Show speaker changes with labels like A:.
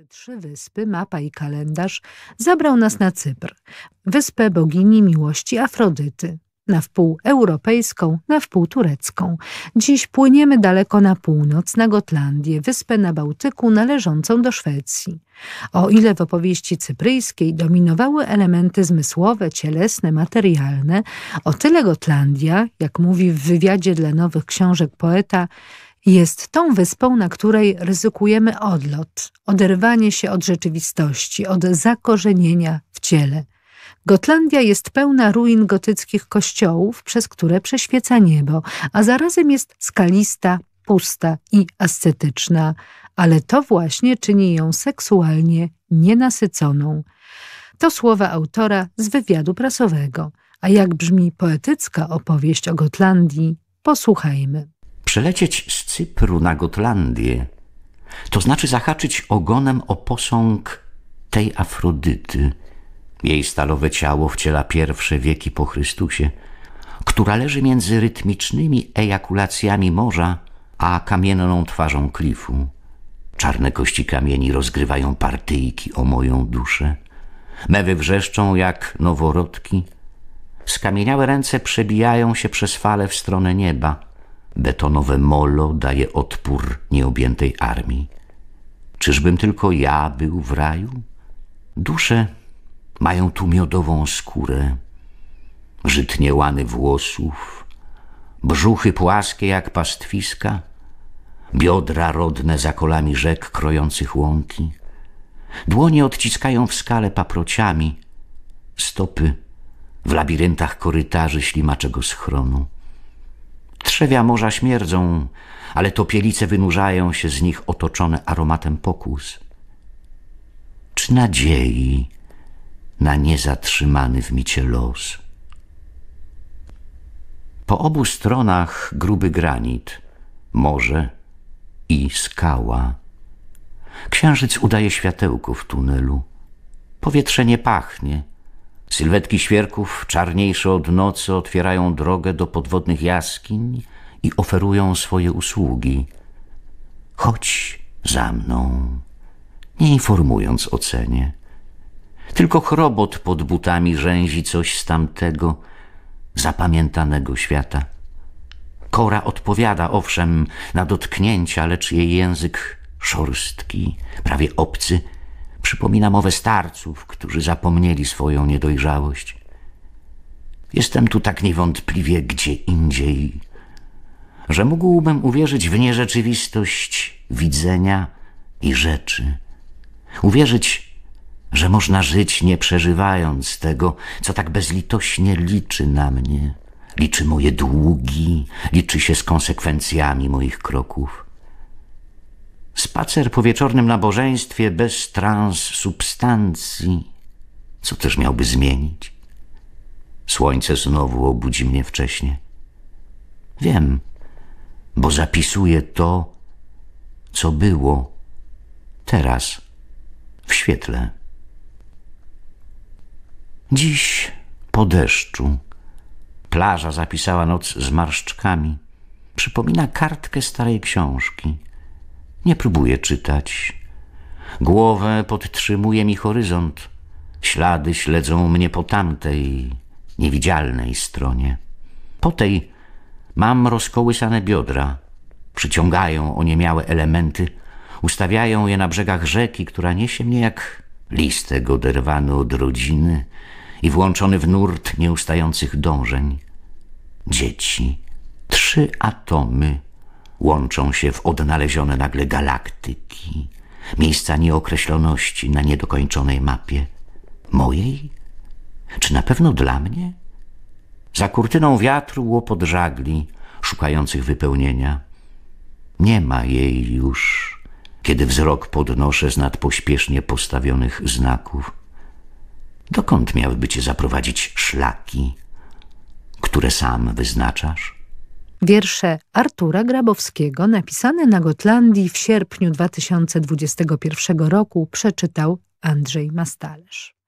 A: czy trzy wyspy, mapa i kalendarz zabrał nas na Cypr, wyspę bogini miłości Afrodyty. Na wpół europejską, na wpół turecką. Dziś płyniemy daleko na północ, na Gotlandię, wyspę na Bałtyku należącą do Szwecji. O ile w opowieści cypryjskiej dominowały elementy zmysłowe, cielesne, materialne, o tyle Gotlandia, jak mówi w wywiadzie dla nowych książek poeta, jest tą wyspą, na której ryzykujemy odlot, oderwanie się od rzeczywistości, od zakorzenienia w ciele. Gotlandia jest pełna ruin gotyckich kościołów, przez które prześwieca niebo, a zarazem jest skalista, pusta i ascetyczna, ale to właśnie czyni ją seksualnie nienasyconą. To słowa autora z wywiadu prasowego. A jak brzmi poetycka opowieść o Gotlandii, posłuchajmy.
B: Przelecieć Cypru na Gotlandię, to znaczy zahaczyć ogonem o posąg tej Afrodyty, jej stalowe ciało wciela pierwsze wieki po Chrystusie, która leży między rytmicznymi ejakulacjami morza a kamienną twarzą klifu. Czarne kości kamieni rozgrywają partyjki o moją duszę. Mewy wrzeszczą jak noworodki. Skamieniałe ręce przebijają się przez fale w stronę nieba. Betonowe molo daje odpór nieobjętej armii. Czyżbym tylko ja był w raju? Dusze mają tu miodową skórę, żytnie łany włosów, brzuchy płaskie jak pastwiska, biodra rodne za kolami rzek krojących łąki. Dłonie odciskają w skale paprociami, stopy w labiryntach korytarzy ślimaczego schronu. Trzewia morza śmierdzą, ale topielice wynurzają się z nich otoczone aromatem pokus. Czy nadziei na niezatrzymany w micie los? Po obu stronach gruby granit, morze i skała. Księżyc udaje światełko w tunelu. Powietrze nie pachnie – Sylwetki świerków, czarniejsze od nocy, otwierają drogę do podwodnych jaskiń i oferują swoje usługi. Chodź za mną, nie informując o cenie. Tylko chrobot pod butami rzęzi coś z tamtego zapamiętanego świata. Kora odpowiada, owszem, na dotknięcia, lecz jej język szorstki, prawie obcy – Przypomina mowę starców, którzy zapomnieli swoją niedojrzałość. Jestem tu tak niewątpliwie gdzie indziej, że mógłbym uwierzyć w nierzeczywistość widzenia i rzeczy. Uwierzyć, że można żyć nie przeżywając tego, co tak bezlitośnie liczy na mnie, liczy moje długi, liczy się z konsekwencjami moich kroków. Spacer po wieczornym nabożeństwie bez trans substancji, co też miałby zmienić? Słońce znowu obudzi mnie wcześnie. Wiem, bo zapisuję to, co było teraz w świetle. Dziś po deszczu plaża zapisała noc z marszczkami. Przypomina kartkę starej książki – nie próbuję czytać. Głowę podtrzymuje mi horyzont. Ślady śledzą mnie po tamtej, niewidzialnej stronie. Po tej mam rozkołysane biodra. Przyciągają oniemiałe elementy, ustawiają je na brzegach rzeki, która niesie mnie jak listek oderwany od rodziny i włączony w nurt nieustających dążeń. Dzieci, trzy atomy łączą się w odnalezione nagle galaktyki, miejsca nieokreśloności na niedokończonej mapie. Mojej? Czy na pewno dla mnie? Za kurtyną wiatru łopot żagli, szukających wypełnienia. Nie ma jej już, kiedy wzrok podnoszę z nad pośpiesznie postawionych znaków. Dokąd miałyby cię zaprowadzić szlaki, które sam wyznaczasz?
A: Wiersze Artura Grabowskiego, napisane na Gotlandii w sierpniu 2021 roku, przeczytał Andrzej Mastalerz.